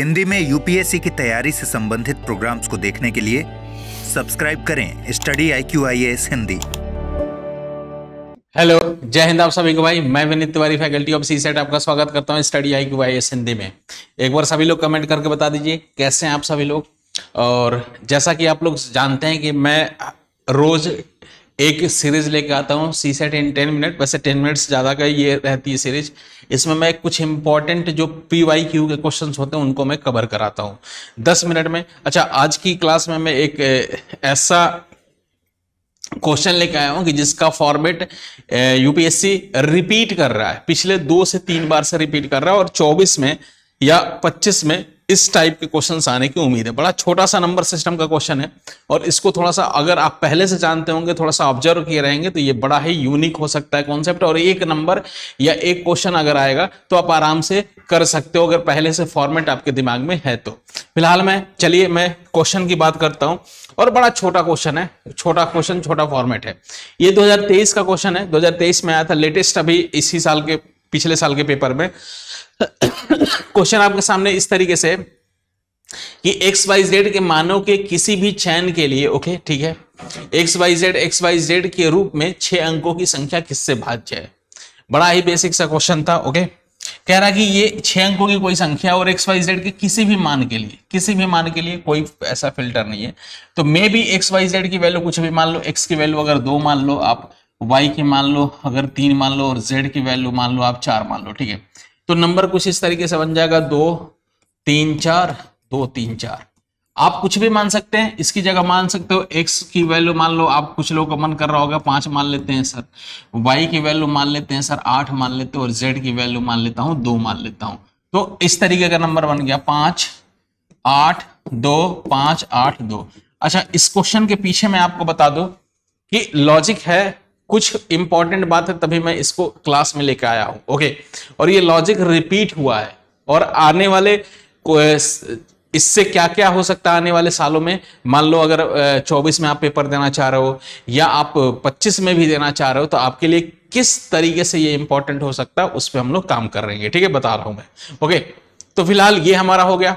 हिंदी में यूपीएससी की तैयारी से संबंधित प्रोग्राम्स को देखने के लिए सब्सक्राइब करें study I Q I S Hindi hello जय हिंद आप सभी को भाई मैं Vineet Tiwari faculty of CSAT आपका स्वागत करता हूं study I Q I S Hindi में एक बार सभी लोग कमेंट करके बता दीजिए कैसे हैं आप सभी लोग और जैसा कि आप लोग जानते हैं कि मैं रोज एक सीरीज लेके आता हूँ CSAT in ten minute वैसे टेन मिनट्स ज़्यादा का ये रहती है सीरीज इसमें मैं कुछ इंपॉर्टेंट जो पी वाई क्यू के क्वेश्चन होते हैं उनको मैं कवर कराता हूँ दस मिनट में अच्छा आज की क्लास में मैं एक ऐसा क्वेश्चन लेके आया हूँ कि जिसका फॉर्मेट यूपीएससी रिपीट कर रहा है पिछले दो से तीन बार से रिपीट कर रहा है और चौबीस में या पच्चीस में इस टाइप के क्वेश्चंस आने की उम्मीद है बड़ा छोटा सा नंबर सिस्टम का क्वेश्चन है और इसको थोड़ा सा अगर आप पहले से जानते होंगे थोड़ा सा ऑब्जर्व किए रहेंगे तो ये बड़ा ही यूनिक हो सकता है कॉन्सेप्ट और एक नंबर या एक क्वेश्चन अगर आएगा तो आप आराम से कर सकते हो अगर पहले से फॉर्मेट आपके दिमाग में है तो फिलहाल मैं चलिए मैं क्वेश्चन की बात करता हूं और बड़ा छोटा क्वेश्चन है छोटा क्वेश्चन छोटा फॉर्मेट है ये दो का क्वेश्चन है दो में आया था लेटेस्ट अभी इसी साल के पिछले साल के पेपर में क्वेश्चन आपके सामने इस तरीके से कि एक्स वाई जेड के मानों के किसी भी चयन के लिए ओके ठीक है X Y Z X Y Z के रूप में छह अंकों की संख्या किससे भाज जाए बड़ा ही बेसिक सा क्वेश्चन था ओके कह रहा कि ये छह अंकों की कोई संख्या और एक्स वाई जेड के किसी भी मान के लिए किसी भी मान के लिए कोई ऐसा फिल्टर नहीं है तो maybe X Y Z की वैल्यू कुछ भी मान लो एक्स की वैल्यू अगर दो मान लो आप वाई की मान लो अगर तीन मान लो और जेड की वैल्यू मान लो आप चार मान लो ठीक है तो नंबर कुछ इस तरीके से बन जाएगा दो तीन चार दो तीन चार आप कुछ भी मान सकते हैं इसकी जगह मान सकते हो एक्स की वैल्यू मान लो आप कुछ लोगों का मन कर रहा होगा पांच मान लेते हैं सर वाई की वैल्यू मान लेते हैं सर आठ मान लेते हो और जेड की वैल्यू मान लेता हूं दो मान लेता हूं तो इस तरीके का नंबर बन गया पांच आठ दो पांच आठ दो अच्छा इस क्वेश्चन के पीछे मैं आपको बता दू कि लॉजिक है कुछ इंपॉर्टेंट बात है तभी मैं इसको क्लास में लेकर आया हूं ओके और ये लॉजिक रिपीट हुआ है और आने वाले इससे क्या क्या हो सकता है आने वाले सालों में मान लो अगर 24 में आप पेपर देना चाह रहे हो या आप 25 में भी देना चाह रहे हो तो आपके लिए किस तरीके से ये इंपॉर्टेंट हो सकता है उस पर हम लोग काम कर रहे हैं ठीक है बता रहा हूं मैं ओके तो फिलहाल ये हमारा हो गया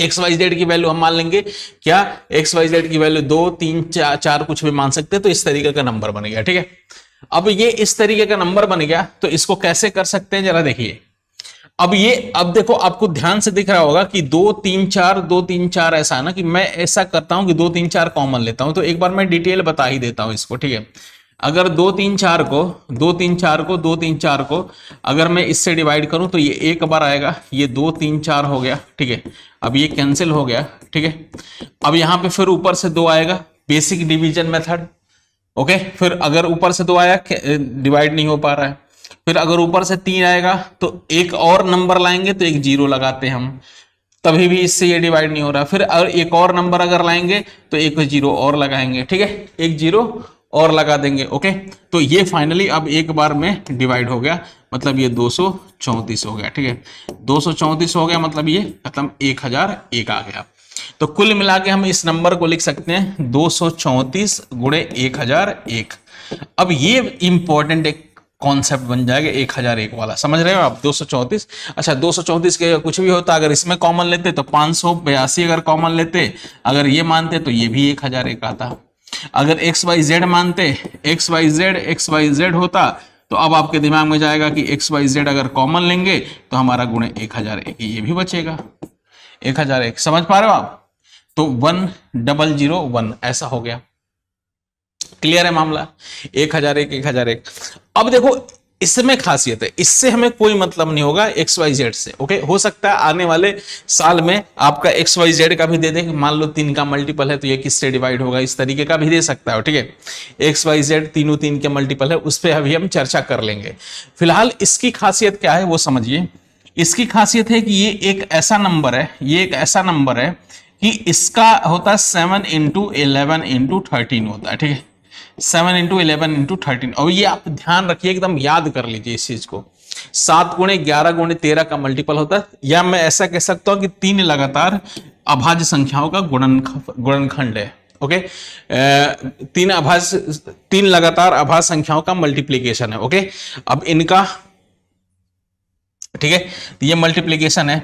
एक्स वाई जेड की वैल्यू हम मान लेंगे क्या एक्स वाई जेड की वैल्यू दो तीन चार चार कुछ भी मान सकते हैं तो इस तरीके का नंबर बन गया ठीक है अब ये इस तरीके का नंबर बन गया तो इसको कैसे कर सकते हैं जरा देखिए अब ये अब देखो आपको ध्यान से दिख रहा होगा कि दो तीन चार दो तीन चार ऐसा है ना कि मैं ऐसा करता हूं कि दो तीन चार कॉमन लेता हूं तो एक बार मैं डिटेल बता ही देता हूं इसको ठीक है अगर दो तीन चार को दो तीन चार को दो तीन चार को अगर मैं इससे डिवाइड करूं तो ये एक बार आएगा ये दो तीन चार हो गया ठीक है अब ये कैंसिल हो गया ठीक है अब यहाँ पे फिर ऊपर से दो आएगा बेसिक डिवीजन मेथड ओके फिर अगर ऊपर से दो आया डिवाइड नहीं हो पा रहा है फिर अगर ऊपर से तीन आएगा तो एक और नंबर लाएंगे तो एक जीरो लगाते हैं हम तभी भी इससे ये डिवाइड नहीं हो रहा फिर अगर एक और नंबर अगर लाएंगे तो एक जीरो और लगाएंगे ठीक है एक जीरो और लगा देंगे ओके तो ये फाइनली अब एक बार में डिवाइड हो गया मतलब ये दो हो गया ठीक है दो हो गया मतलब ये खत्म मतलब एक हजार एक आ गया तो कुल मिला के हम इस नंबर को लिख सकते हैं दो सौ चौंतीस गुड़े एक हजार एक अब ये इंपॉर्टेंट एक कॉन्सेप्ट बन जाएगा एक हजार एक वाला समझ रहे हो आप दो सौ चौंतीस अच्छा दो सौ चौंतीस के कुछ भी होता अगर इसमें कॉमन लेते तो पांच सौ बयासी अगर कॉमन लेते अगर ये मानते तो ये भी एक हजार एक आता अगर एक्स वाई जेड मानते X Y Z X Y Z होता तो अब आपके दिमाग में जाएगा कि एक्स वाई जेड अगर कॉमन लेंगे तो हमारा गुणे एक हजार एक ये भी बचेगा एक हजार एक समझ पा रहे हो आप तो वन डबल जीरो वन ऐसा हो गया क्लियर है मामला एक हजार एक एक हजार एक अब देखो इसमें खासियत है इससे हमें कोई मतलब नहीं होगा एक्स वाई जेड से ओके हो सकता है आने वाले साल में आपका एक्स वाई जेड का भी दे दे मान लो तीन का मल्टीपल है तो ये किससे डिवाइड होगा इस तरीके का भी दे सकता है ठीक है एक्स वाई जेड तीनों तीन के मल्टीपल है उस पर अभी हम चर्चा कर लेंगे फिलहाल इसकी खासियत क्या है वो समझिए इसकी खासियत है कि ये एक ऐसा नंबर है ये एक ऐसा नंबर है कि इसका होता है seven into eleven into thirteen होता है ठीक है seven into eleven into thirteen और ये आप ध्यान रखिए एकदम याद कर लीजिए इस चीज को सात गुणे ग्यारह गुणे तेरह का मल्टीपल होता है या मैं ऐसा कह सकता हूं कि तीन लगातार अभाज्य संख्याओं का गुणन गुणनखंड है ओके तीन अभाज तीन लगातार अभाज संख्याओं का मल्टीप्लीकेशन है ओके अब इनका ठीक है ये मल्टीप्लीकेशन है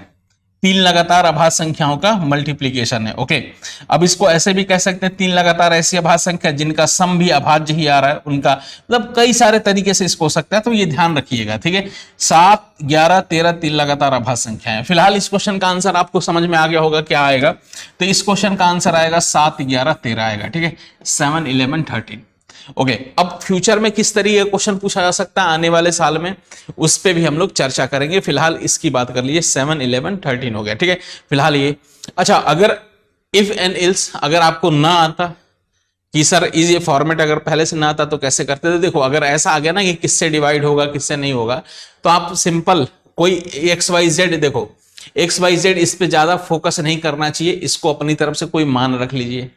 तीन लगातार अभास संख्याओं का मल्टीप्लीकेशन है ओके अब इसको ऐसे भी कह सकते हैं तीन लगातार ऐसी आभास संख्या जिनका सम भी अभाज्य ही आ रहा है उनका मतलब कई सारे तरीके से इसको हो सकता है तो ये ध्यान रखिएगा ठीक है सात ग्यारह तेरह तीन लगातार आभास संख्या है फिलहाल इस क्वेश्चन का आंसर आपको समझ में आ गया होगा क्या आएगा तो इस क्वेश्चन का आंसर आएगा सात ग्यारह तेरह आएगा ठीक है seven eleven thirteen okay okay, अब फ्यूचर में किस तरीके क्वेश्चन पूछा जा सकता है आने वाले साल में उस पर भी हम लोग चर्चा करेंगे फिलहाल इसकी बात कर लीजिए सेवन इलेवन थर्टीन हो गया ठीक है फिलहाल ये अच्छा अगर इफ एंड इल्स अगर आपको ना आता कि सर इज ये फॉर्मेट अगर पहले से ना आता तो कैसे करते थे देखो अगर ऐसा आ गया ना कि किससे डिवाइड होगा किससे नहीं होगा तो आप सिंपल कोई एक्स वाई जेड देखो एक्स वाई जेड इस पे ज़्यादा फोकस नहीं करना चाहिए इसको अपनी तरफ से कोई मान रख लीजिए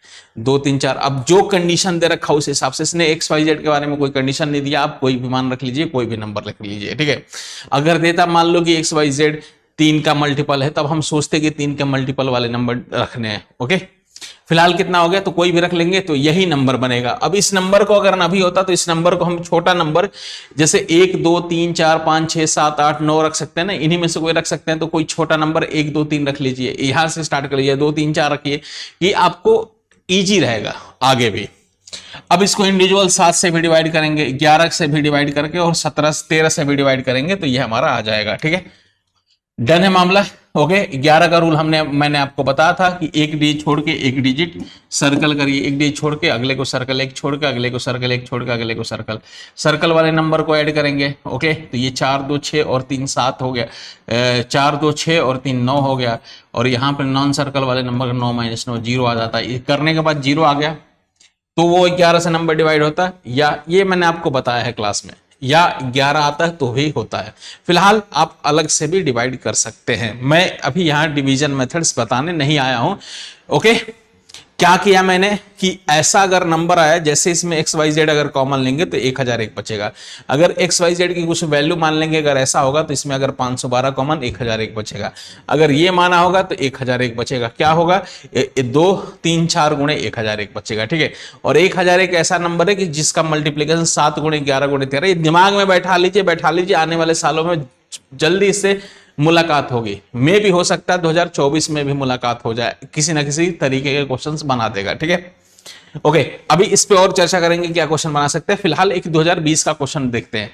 दो तीन चार अब जो कंडीशन दे रखा उस हिसाब से इसने एक्स वाई जेड के बारे में कोई कंडीशन नहीं दिया आप कोई भी मान रख लीजिए कोई भी नंबर रख लीजिए ठीक है अगर देता मान लो कि एक्स वाई जेड तीन का मल्टीपल है तब हम सोचते कि तीन के मल्टीपल वाले नंबर रखने हैं ओके फिलहाल कितना हो गया तो कोई भी रख लेंगे तो यही नंबर बनेगा अब इस नंबर को अगर ना भी होता तो इस नंबर को हम छोटा नंबर जैसे एक दो तीन चार पांच छह सात आठ नौ रख सकते हैं ना इन्हीं में से कोई रख सकते हैं तो कोई छोटा नंबर एक दो तीन रख लीजिए यहां से स्टार्ट कर लीजिए दो तीन चार रखिए ये आपको ईजी रहेगा आगे भी अब इसको इंडिविजुअल सात से भी डिवाइड करेंगे ग्यारह से भी डिवाइड करके और सत्रह तेरह से भी डिवाइड करेंगे तो ये हमारा आ जाएगा ठीक है डन है मामला ओके ग्यारह का रूल हमने मैंने आपको बताया था कि एक डिजिट छोड़ के एक डिजिट सर्कल करिए एक डिजिट छोड़ के अगले को सर्कल एक छोड़ के अगले को सर्कल एक छोड़ के अगले को सर्कल सर्कल वाले नंबर को ऐड करेंगे ओके तो ये चार दो छः और तीन सात हो गया चार दो छः और तीन नौ हो गया और यहाँ पर नॉन सर्कल वाले नंबर नौ माइनस नौ जीरो आ जाता है करने के बाद जीरो आ गया तो वो ग्यारह से नंबर डिवाइड होता है या ये मैंने आपको बताया है क्लास में या ग्यारह आता है तो भी होता है फिलहाल आप अलग से भी डिवाइड कर सकते हैं मैं अभी यहाँ डिवीजन मेथड्स बताने नहीं आया हूँ ओके क्या किया मैंने कि ऐसा अगर नंबर आया जैसे इसमें एक्स वाई जेड अगर कॉमन लेंगे तो एक हजार एक बचेगा अगर एक्स वाई जेड की कुछ वैल्यू मान लेंगे अगर ऐसा होगा तो इसमें अगर पाँच सौ बारह कॉमन एक हजार एक बचेगा अगर ये माना होगा तो एक हजार एक बचेगा क्या होगा ए, ए, दो तीन चार गुणे एक हजार एक बचेगा ठीक है और एक हजार एक ऐसा नंबर है कि जिसका मल्टीप्लीकेशन सात गुणे ग्यारह गुणे तेरह दिमाग में बैठा लीजिए बैठा लीजिए आने वाले सालों में जल्दी इससे मुलाकात होगी मे भी हो सकता है 2024 में भी मुलाकात हो जाए किसी ना किसी तरीके के क्वेश्चन बना देगा ठीक है ओके अभी इस पर और चर्चा करेंगे क्या क्वेश्चन बना सकते हैं फिलहाल एक दो का क्वेश्चन देखते हैं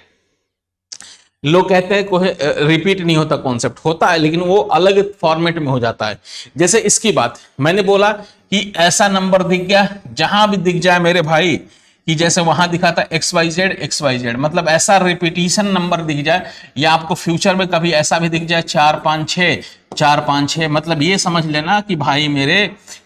लोग कहते हैं कोई रिपीट नहीं होता कॉन्सेप्ट होता है लेकिन वो अलग फॉर्मेट में हो जाता है जैसे इसकी बात मैंने बोला कि ऐसा नंबर दिख गया जहां भी दिख जाए मेरे भाई कि जैसे वहां दिखा था X Y Z X Y Z मतलब ऐसा रिपीटिशन नंबर दिख जाए या आपको फ्यूचर में कभी ऐसा भी दिख जाए चार पाँच छः चार पाँच छः मतलब ये समझ लेना कि भाई मेरे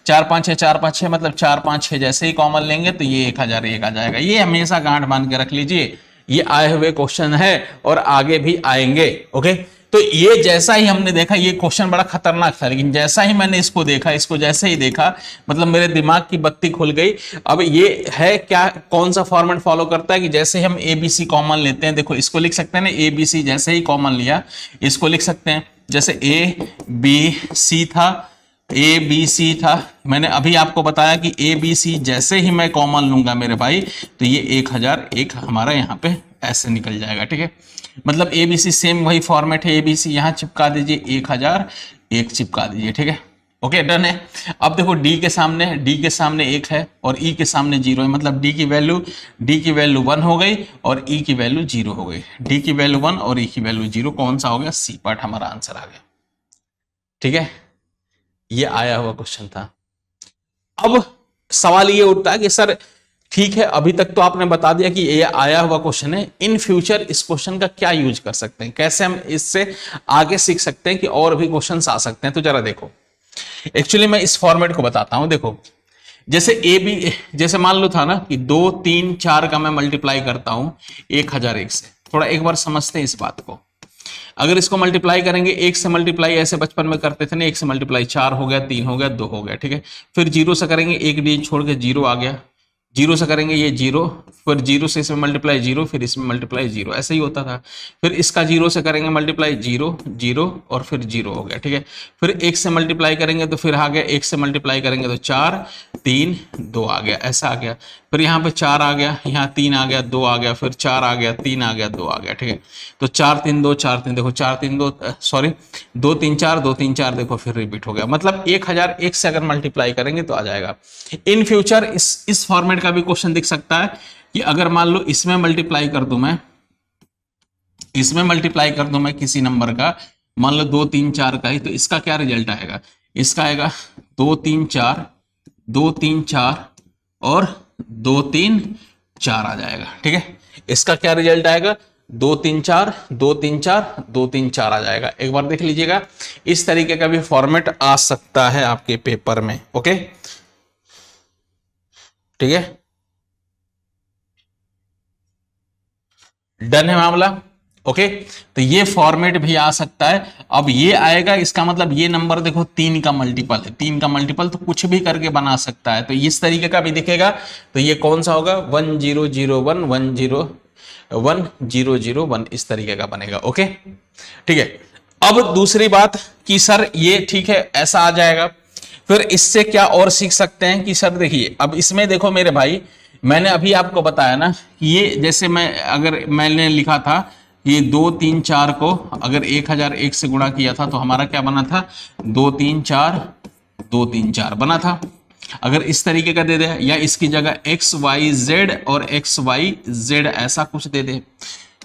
चार पाँच छः चार पाँच छः मतलब चार पाँच छः जैसे ही कॉमन लेंगे तो ये एक हज़ार एक आ जाएगा ये हमेशा गांठ बांध के रख लीजिए ये आए हुए क्वेश्चन है और आगे भी आएंगे ओके तो ये जैसा ही हमने देखा ये क्वेश्चन बड़ा खतरनाक था लेकिन जैसा ही मैंने इसको देखा इसको जैसे ही देखा मतलब मेरे दिमाग की बत्ती खुल गई अब ये है क्या कौन सा फॉर्मेट फॉलो करता है कि जैसे हम ए बी सी कॉमन लेते हैं देखो इसको लिख सकते हैं ना ए बी सी जैसे ही कॉमन लिया इसको लिख सकते हैं जैसे ए बी सी था ए बी सी था मैंने अभी आपको बताया कि ए बी सी जैसे ही मैं कॉमन लूंगा मेरे भाई तो ये एक हजार एक हमारा यहाँ पे ऐसे निकल जाएगा ठीक है मतलब ए बी सी सेम वही फॉर्मेट है ए बी सी यहाँ चिपका दीजिए एक हजार एक चिपका दीजिए ठीक है ओके डन है अब देखो डी के सामने डी के सामने एक है और ई e के सामने जीरो है मतलब डी की वैल्यू डी की वैल्यू वन हो गई और ई e की वैल्यू जीरो हो गई डी की वैल्यू वन और ई e की वैल्यू जीरो कौन सा हो गया सी पार्ट हमारा आंसर आ गया ठीक है ये आया हुआ क्वेश्चन था अब सवाल ये उठता है कि सर ठीक है अभी तक तो आपने बता दिया कि ये आया हुआ क्वेश्चन है इन फ्यूचर इस क्वेश्चन का क्या यूज कर सकते हैं कैसे हम इससे आगे सीख सकते हैं कि और भी क्वेश्चन आ सकते हैं तो जरा देखो एक्चुअली मैं इस फॉर्मेट को बताता हूं देखो जैसे ए बी जैसे मान लो था ना कि दो तीन चार का मैं मल्टीप्लाई करता हूं एक हजार एक से थोड़ा एक बार समझते हैं इस बात को अगर इसको मल्टीप्लाई करेंगे एक से मल्टीप्लाई ऐसे बचपन में करते थे ना एक से मल्टीप्लाई चार हो गया तीन हो गया दो हो गया ठीक है फिर जीरो से करेंगे एक डी छोड़ के जीरो आ गया जीरो से करेंगे ये जीरो फिर जीरो से इसमें मल्टीप्लाई जीरो फिर इसमें मल्टीप्लाई जीरो ऐसे ही होता था फिर इसका जीरो से करेंगे मल्टीप्लाई जीरो जीरो और फिर जीरो हो गया ठीक है फिर एक से मल्टीप्लाई करेंगे तो फिर आ गया एक से मल्टीप्लाई करेंगे तो चार तीन दो आ गया ऐसा आ गया फिर यहाँ पे चार आ गया यहाँ तीन आ गया दो आ गया फिर चार आ गया तीन आ गया दो आ गया ठीक है तो चार तीन दो चार तीन देखो चार तीन दो सॉरी दो तीन चार दो तीन चार देखो फिर रिपीट हो गया मतलब एक हजार एक से अगर मल्टीप्लाई करेंगे तो आ जाएगा इन फ्यूचर इस इस फॉर्मेट का का भी क्वेश्चन दिख सकता है कि अगर मान लो इसमें मल्टीप्लाई कर दू मैं इसमें मल्टीप्लाई कर दू मैं किसी नंबर का मान लो दो तीन चार का ही तो इसका क्या रिजल्ट आएगा इसका आएगा दो तीन चार दो तीन चार और दो तीन चार आ जाएगा ठीक है इसका क्या रिजल्ट आएगा दो तीन चार दो तीन चार दो तीन चार आ जाएगा एक बार देख लीजिएगा इस तरीके का भी फॉर्मेट आ सकता है आपके पेपर में ओके ठीक है डन है मामला ओके तो ये फॉर्मेट भी आ सकता है अब ये आएगा इसका मतलब ये नंबर देखो तीन का मल्टीपल है तीन का मल्टीपल तो कुछ भी करके बना सकता है तो इस तरीके का भी दिखेगा तो ये कौन सा होगा one zero zero one one zero one zero zero one इस तरीके का बनेगा ओके ठीक है अब दूसरी बात कि सर ये ठीक है ऐसा आ जाएगा फिर इससे क्या और सीख सकते हैं कि सर देखिए अब इसमें देखो मेरे भाई मैंने अभी आपको बताया ना ये जैसे मैं अगर मैंने लिखा था ये दो तीन चार को अगर एक हजार एक से गुणा किया था तो हमारा क्या बना था दो तीन चार दो तीन चार बना था अगर इस तरीके का दे दे या इसकी जगह एक्स वाई जेड और एक्स वाई जेड ऐसा कुछ दे दे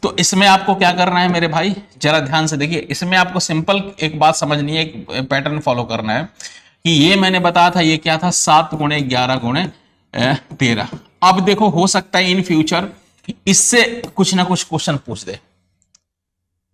तो इसमें आपको क्या करना है मेरे भाई जरा ध्यान से देखिए इसमें आपको सिंपल एक बात समझनी है एक पैटर्न फॉलो करना है कि ये मैंने बताया था ये क्या था सात गुणे ग्यारह गुणे तेरह अब देखो हो सकता है इन फ्यूचर इससे कुछ ना कुछ क्वेश्चन पूछ दे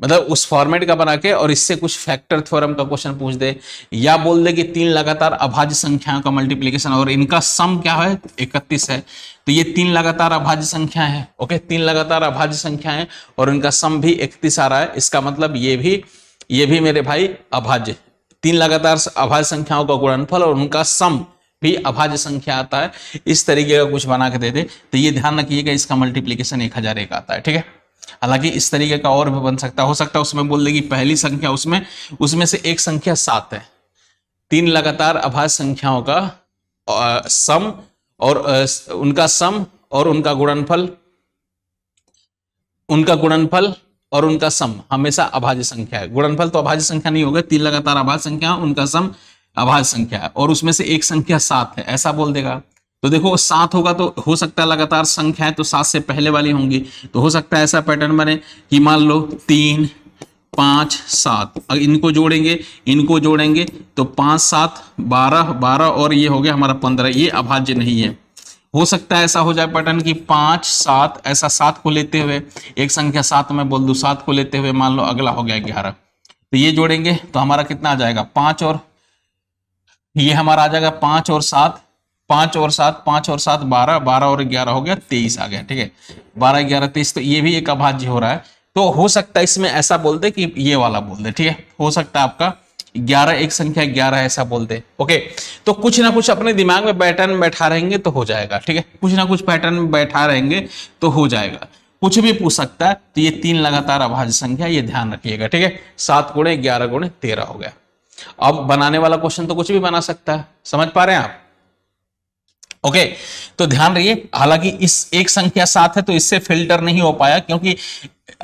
मतलब उस फॉर्मेट का बना के और इससे कुछ फैक्टर थ्योरम का क्वेश्चन पूछ दे या बोल दे कि तीन लगातार अभाज्य संख्याओं का मल्टीप्लीकेशन और इनका सम क्या है इकतीस है तो ये तीन लगातार अभाज्य संख्या है ओके तीन लगातार अभाज्य संख्या है और इनका सम भी इकतीस आ रहा है इसका मतलब ये भी ये भी मेरे भाई अभाज्य तीन लगातार अभाज्य संख्याओं का गुणनफल और उनका सम भी अभाज्य संख्या आता है इस तरीके का कुछ बना के दे दे तो ये ध्यान रखिएगा इसका मल्टीप्लीकेशन एक हजार एक आता है ठीक है हालांकि इस तरीके का और भी बन सकता हो सकता है उसमें बोल देगी पहली संख्या उसमें उसमें से एक संख्या सात है तीन लगातार अभाज्य संख्याओं का सम और उनका सम और उनका गुणनफल उनका गुणनफल और उनका सम हमेशा अभाज्य संख्या है गुणनफल तो अभाज्य संख्या नहीं होगा तीन लगातार अभाज्य संख्या उनका सम अभाज्य संख्या है और उसमें से एक संख्या सात है ऐसा बोल देगा तो देखो सात होगा तो हो सकता है लगातार संख्या है तो सात से पहले वाली होंगी तो हो सकता है ऐसा पैटर्न बने कि मान लो तीन पाँच सात अगर इनको जोड़ेंगे इनको जोड़ेंगे तो पांच सात बारह बारह और ये हो गया हमारा पंद्रह ये अभाज्य नहीं है हो सकता है ऐसा हो जाए पैटर्न कि पांच सात ऐसा सात को लेते हुए एक संख्या सात में बोल दू सात को लेते हुए मान लो अगला हो गया ग्यारह तो ये जोड़ेंगे तो हमारा कितना आ जाएगा पांच और ये हमारा आ जाएगा पांच और सात पांच और सात पांच और सात बारह बारह और ग्यारह हो गया तेईस आ गया ठीक है बारह ग्यारह तेईस तो ये भी एक अभाज्य हो रहा है तो हो सकता है इसमें ऐसा बोल दे कि ये वाला बोल दे ठीक है हो सकता है आपका ग्यारह एक संख्या ग्यारह ऐसा बोलते ओके तो कुछ ना कुछ अपने दिमाग में पैटर्न बैठा रहेंगे तो हो जाएगा ठीक है कुछ ना कुछ पैटर्न में बैठा रहेंगे तो हो जाएगा कुछ भी पूछ सकता है तो ये तीन लगातार अभाज्य संख्या ये ध्यान रखिएगा ठीक है सात गुणे ग्यारह गुणे तेरह हो गया अब बनाने वाला क्वेश्चन तो कुछ भी बना सकता है समझ पा रहे हैं आप ओके okay, तो ध्यान रहिए हालांकि इस एक संख्या सात है तो इससे फिल्टर नहीं हो पाया क्योंकि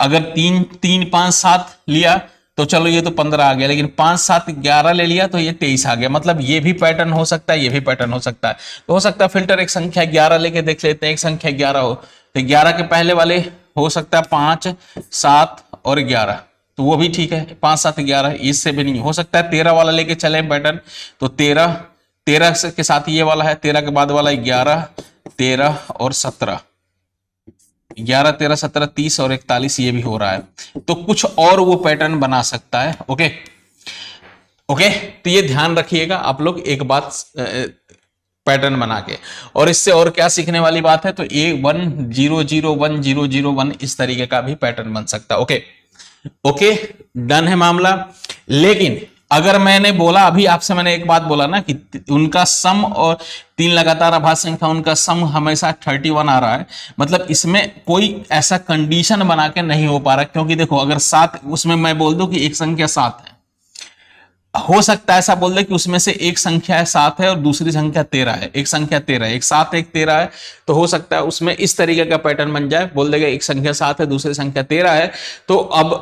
अगर तीन तीन पांच सात लिया तो चलो ये तो पंद्रह आ गया लेकिन पांच सात ग्यारह ले लिया तो ये तेईस आ गया मतलब ये भी पैटर्न हो सकता है ये भी पैटर्न हो सकता है तो हो सकता है फिल्टर एक संख्या ग्यारह लेके देख लेते हैं एक संख्या ग्यारह हो तो ग्यारह के पहले वाले हो सकता है पांच सात और ग्यारह तो वो भी ठीक है पांच सात ग्यारह इससे भी नहीं हो सकता है तेरह वाला लेके चले पैटर्न तो तेरह तेरह के साथ ये वाला है तेरह के बाद वाला ग्यारह तेरह और सत्रह ग्यारह तेरह सत्रह तीस और इकतालीस ये भी हो रहा है तो कुछ और वो पैटर्न बना सकता है ओके ओके तो ये ध्यान रखिएगा आप लोग एक बात पैटर्न बना के और इससे और क्या सीखने वाली बात है तो A one zero zero one zero zero one इस तरीके का भी पैटर्न बन सकता है ओके ओके डन है मामला लेकिन अगर मैंने बोला अभी आपसे मैंने एक बात बोला ना कि उनका सम और तीन लगातार आभास संख्या उनका सम हमेशा थर्टी वन आ रहा है मतलब इसमें कोई ऐसा कंडीशन बना के नहीं हो पा रहा क्योंकि देखो अगर सात उसमें मैं बोल दूं कि एक संख्या सात है हो सकता है ऐसा बोल दे कि उसमें से एक संख्या है सात है और दूसरी संख्या तेरह है एक संख्या तेरह एक सात एक तेरह है तो हो सकता है उसमें इस तरीके का पैटर्न बन जाए बोल देगा एक संख्या सात है दूसरी संख्या तेरह है तो अब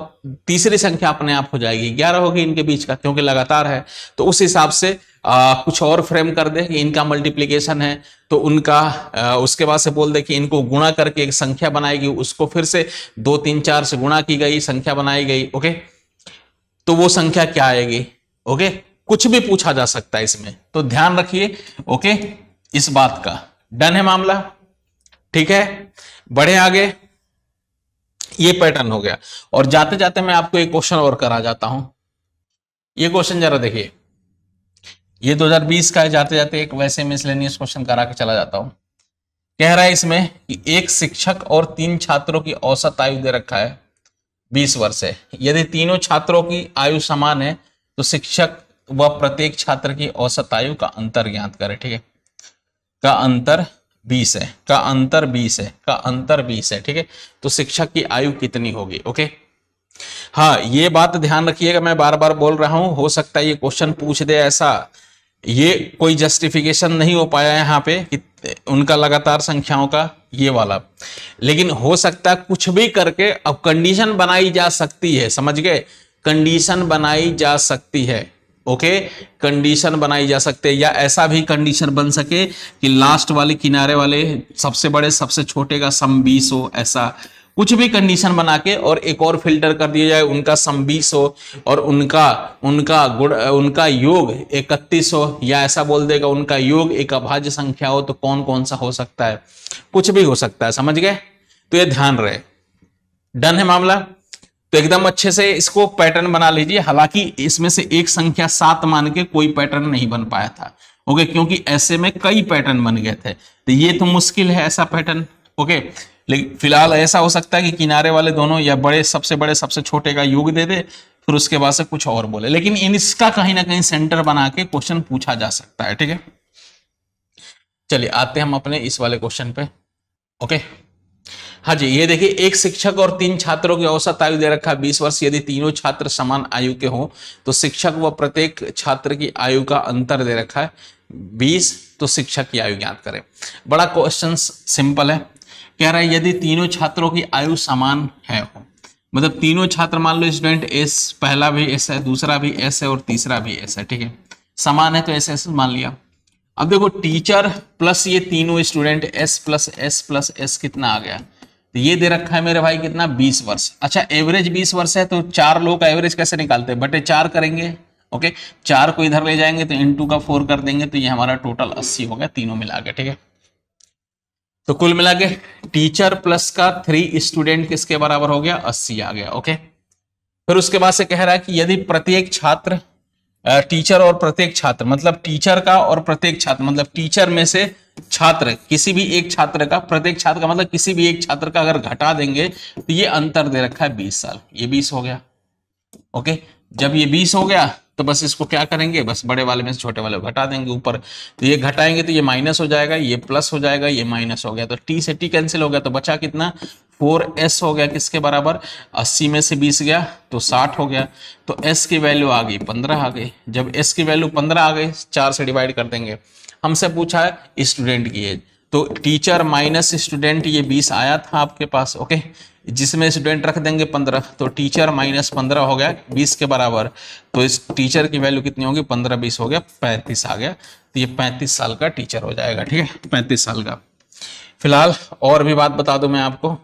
तीसरी संख्या अपने आप हो जाएगी ग्यारह होगी इनके बीच का क्योंकि लगातार है तो उस हिसाब से आ, कुछ और फ्रेम कर दे कि इनका मल्टीप्लीकेशन है तो उनका आ, उसके बाद से बोल दे कि इनको गुणा करके एक संख्या बनाएगी उसको फिर से दो तीन चार से गुणा की गई संख्या बनाई गई ओके तो वो संख्या क्या आएगी ओके कुछ भी पूछा जा सकता है इसमें तो ध्यान रखिए ओके इस बात का डन है मामला ठीक है बढ़े आगे ये पैटर्न हो गया और जाते जाते मैं आपको एक क्वेश्चन और करा जाता हूं ये क्वेश्चन जरा देखिए ये 2020 का है जाते जाते एक वैसे मिसलेनियस क्वेश्चन करा के चला जाता हूं कह रहा है इसमें कि एक शिक्षक और तीन छात्रों की औसत आयु दे रखा है बीस वर्ष है यदि तीनों छात्रों की आयु समान है तो शिक्षक व प्रत्येक छात्र की औसत आयु का अंतर ज्ञात करें ठीक है का अंतर बीस है का अंतर बीस है का अंतर बीस है ठीक है तो शिक्षक की आयु कितनी होगी ओके हाँ ये बात ध्यान रखिएगा मैं बार बार बोल रहा हूं हो सकता है ये क्वेश्चन पूछ दे ऐसा ये कोई जस्टिफिकेशन नहीं हो पाया यहाँ पे कि उनका लगातार संख्याओं का ये वाला लेकिन हो सकता है कुछ भी करके अब कंडीशन बनाई जा सकती है समझ गए कंडीशन बनाई जा सकती है ओके कंडीशन बनाई जा सकती है या ऐसा भी कंडीशन बन सके कि लास्ट वाले किनारे वाले सबसे बड़े सबसे छोटे का सम बीस हो ऐसा कुछ भी कंडीशन बना के और एक और फिल्टर कर दिया जाए उनका सम बीस हो और उनका उनका गुण उनका योग इकतीस हो या ऐसा बोल देगा उनका योग एक अभाज्य संख्या हो तो कौन कौन सा हो सकता है कुछ भी हो सकता है समझ गए तो ये ध्यान रहे डन है मामला तो एकदम अच्छे से इसको पैटर्न बना लीजिए हालांकि इसमें से एक संख्या सात मान के कोई पैटर्न नहीं बन पाया था ओके क्योंकि ऐसे में कई पैटर्न बन गए थे तो ये तो मुश्किल है ऐसा पैटर्न ओके लेकिन फिलहाल ऐसा हो सकता है कि किनारे वाले दोनों या बड़े सबसे बड़े सबसे छोटे का योग दे दे फिर उसके बाद से कुछ और बोले लेकिन इन इसका कहीं ना कहीं सेंटर बना के क्वेश्चन पूछा जा सकता है ठीक है चलिए आते हम अपने इस वाले क्वेश्चन पे ओके हाँ जी ये देखिए एक शिक्षक और तीन छात्रों की औसत आयु दे रखा है बीस वर्ष यदि तीनों छात्र समान आयु के हों तो शिक्षक व प्रत्येक छात्र की आयु का अंतर दे रखा है बीस तो शिक्षक की आयु ज्ञात करें बड़ा क्वेश्चन सिंपल है कह रहा है यदि तीनों छात्रों की आयु समान है हो मतलब तीनों छात्र मान लो स्टूडेंट एस पहला भी एस है दूसरा भी एस है और तीसरा भी एस है ठीक है समान है तो एस एस मान लिया अब देखो टीचर प्लस ये तीनों student S plus S plus S कितना आ गया तो ये दे रखा है मेरे भाई कितना बीस वर्ष अच्छा एवरेज बीस वर्ष है तो चार लोग का एवरेज कैसे निकालते हैं बटे चार करेंगे ओके चार को इधर ले जाएंगे तो इन टू का फोर कर देंगे तो ये हमारा टोटल अस्सी हो गया तीनों मिला के ठीक है तो कुल मिला के टीचर प्लस का थ्री स्टूडेंट किसके बराबर हो गया अस्सी आ गया ओके फिर उसके बाद से कह रहा है कि यदि प्रत्येक छात्र टीचर और प्रत्येक छात्र मतलब टीचर का और प्रत्येक छात्र मतलब टीचर में से छात्र किसी भी एक छात्र का प्रत्येक छात्र का मतलब किसी भी एक छात्र का अगर घटा देंगे तो ये अंतर दे रखा है बीस साल ये बीस हो गया ओके जब ये बीस हो गया तो बस इसको क्या करेंगे बस बड़े वाले में से छोटे वाले घटा देंगे ऊपर तो ये घटाएंगे तो ये माइनस हो जाएगा ये प्लस हो जाएगा ये माइनस हो गया तो टी से टी कैंसिल हो गया तो बचा कितना फोर एस हो गया किसके बराबर अस्सी में से बीस गया तो साठ हो गया तो एस की वैल्यू आ गई पंद्रह आ गई जब एस की वैल्यू पंद्रह आ गई चार से डिवाइड कर देंगे हमसे पूछा है स्टूडेंट की एज तो टीचर माइनस स्टूडेंट ये बीस आया था आपके पास ओके जिसमें स्टूडेंट रख देंगे पंद्रह तो टीचर माइनस पंद्रह हो गया बीस के बराबर तो इस टीचर की वैल्यू कितनी होगी पंद्रह बीस हो गया पैंतीस आ गया तो ये पैंतीस साल का टीचर हो जाएगा ठीक है पैंतीस साल का फिलहाल और भी बात बता दूं मैं आपको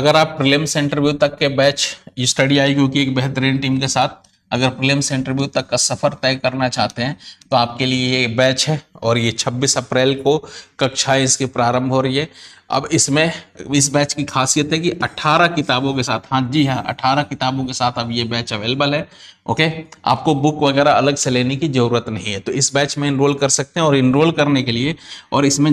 अगर आप प्रिलिम्स इंटरव्यू तक के बैच स्टडी आई क्योंकि एक बेहतरीन टीम के साथ अगर प्रीलिम्स इंटरव्यू तक का सफ़र तय करना चाहते हैं तो आपके लिए ये बैच है और ये 26 अप्रैल को कक्षाएं इसकी प्रारंभ हो रही है अब इसमें इस बैच की खासियत है कि 18 किताबों के साथ हाँ जी हाँ 18 किताबों के साथ अब ये बैच अवेलेबल है ओके आपको बुक वगैरह अलग से लेने की ज़रूरत नहीं है तो इस बैच में इनरोल कर सकते हैं और इनरोल करने के लिए और इसमें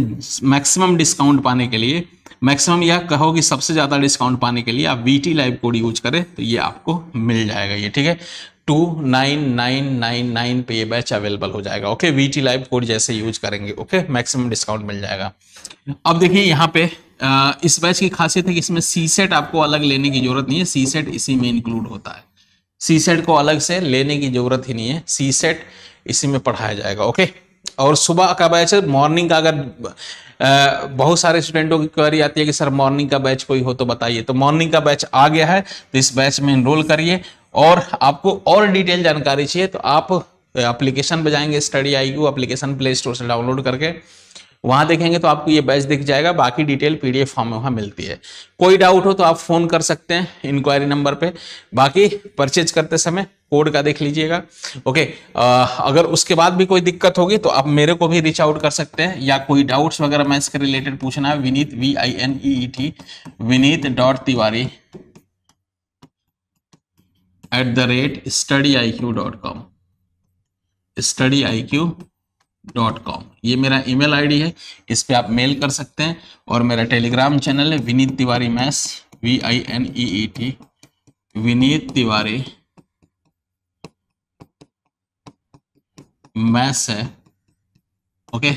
मैक्सिमम डिस्काउंट पाने के लिए मैक्सिमम यह कहो कि सबसे ज़्यादा डिस्काउंट पाने के लिए आप वी लाइव कोड यूज करें तो ये आपको मिल जाएगा ये ठीक है two nine nine nine nine पे ये बैच अवेलेबल हो जाएगा okay V T live code जैसे यूज करेंगे ओके मैक्सिमम डिस्काउंट मिल जाएगा अब देखिए यहाँ पे आ, इस बैच की खासियत है कि इसमें सी सेट आपको अलग लेने की जरूरत नहीं है सी सेट इसी में इंक्लूड होता है सी सेट को अलग से लेने की जरूरत ही नहीं है सी सेट इसी में पढ़ाया जाएगा ओके और सुबह का बैच मॉर्निंग का अगर बहुत सारे स्टूडेंटों की क्वेरी आती है कि सर मॉर्निंग का बैच कोई हो तो बताइए तो मॉर्निंग का बैच आ गया है तो इस बैच में इनरोल करिए और आपको और डिटेल जानकारी चाहिए तो आप एप्लीकेशन पर जाएंगे study I Q application play store से डाउनलोड करके वहाँ देखेंगे तो आपको ये बैच दिख जाएगा बाकी डिटेल पीडीएफ फॉर्म में वहाँ मिलती है कोई डाउट हो तो आप फ़ोन कर सकते हैं इंक्वायरी नंबर पे बाकी परचेज करते समय कोड का देख लीजिएगा ओके आ, अगर उसके बाद भी कोई दिक्कत होगी तो आप मेरे को भी रीच आउट कर सकते हैं या कोई डाउट्स वगैरह मैं इसके रिलेटेड पूछना है Vineet V I N E T Vineet dot Tiwari at the rate study I Q dot com study I Q dot com ये मेरा ईमेल आईडी है इस पर आप मेल कर सकते हैं और मेरा टेलीग्राम चैनल है Vineet Tiwari maths V I N E E T Vineet Tiwari maths है ओके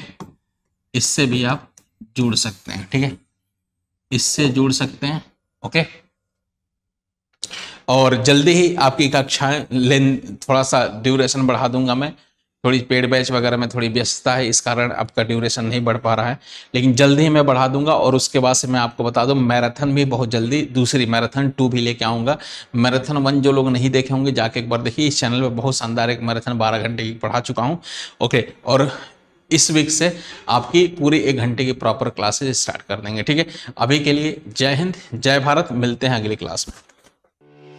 इससे भी आप जुड़ सकते हैं ठीक है इससे जुड़ सकते हैं ओके और जल्दी ही आपकी कक्षाएं लेन थोड़ा सा ड्यूरेशन बढ़ा दूंगा मैं थोड़ी पेड बैच वगैरह में थोड़ी व्यस्तता है इस कारण आपका ड्यूरेशन नहीं बढ़ पा रहा है लेकिन जल्दी ही मैं बढ़ा दूंगा और उसके बाद से मैं आपको बता दूं मैराथन भी बहुत जल्दी दूसरी मैराथन टू भी लेके आऊँगा मैराथन वन जो लोग नहीं देखे होंगे जाके एक बार देखिए इस चैनल पर बहुत शानदार एक मैराथन बारह घंटे की पढ़ा चुका हूँ ओके और इस वीक से आपकी पूरी एक घंटे की प्रॉपर क्लासेज स्टार्ट कर देंगे ठीक है अभी के लिए जय हिंद जय भारत मिलते हैं अगली क्लास में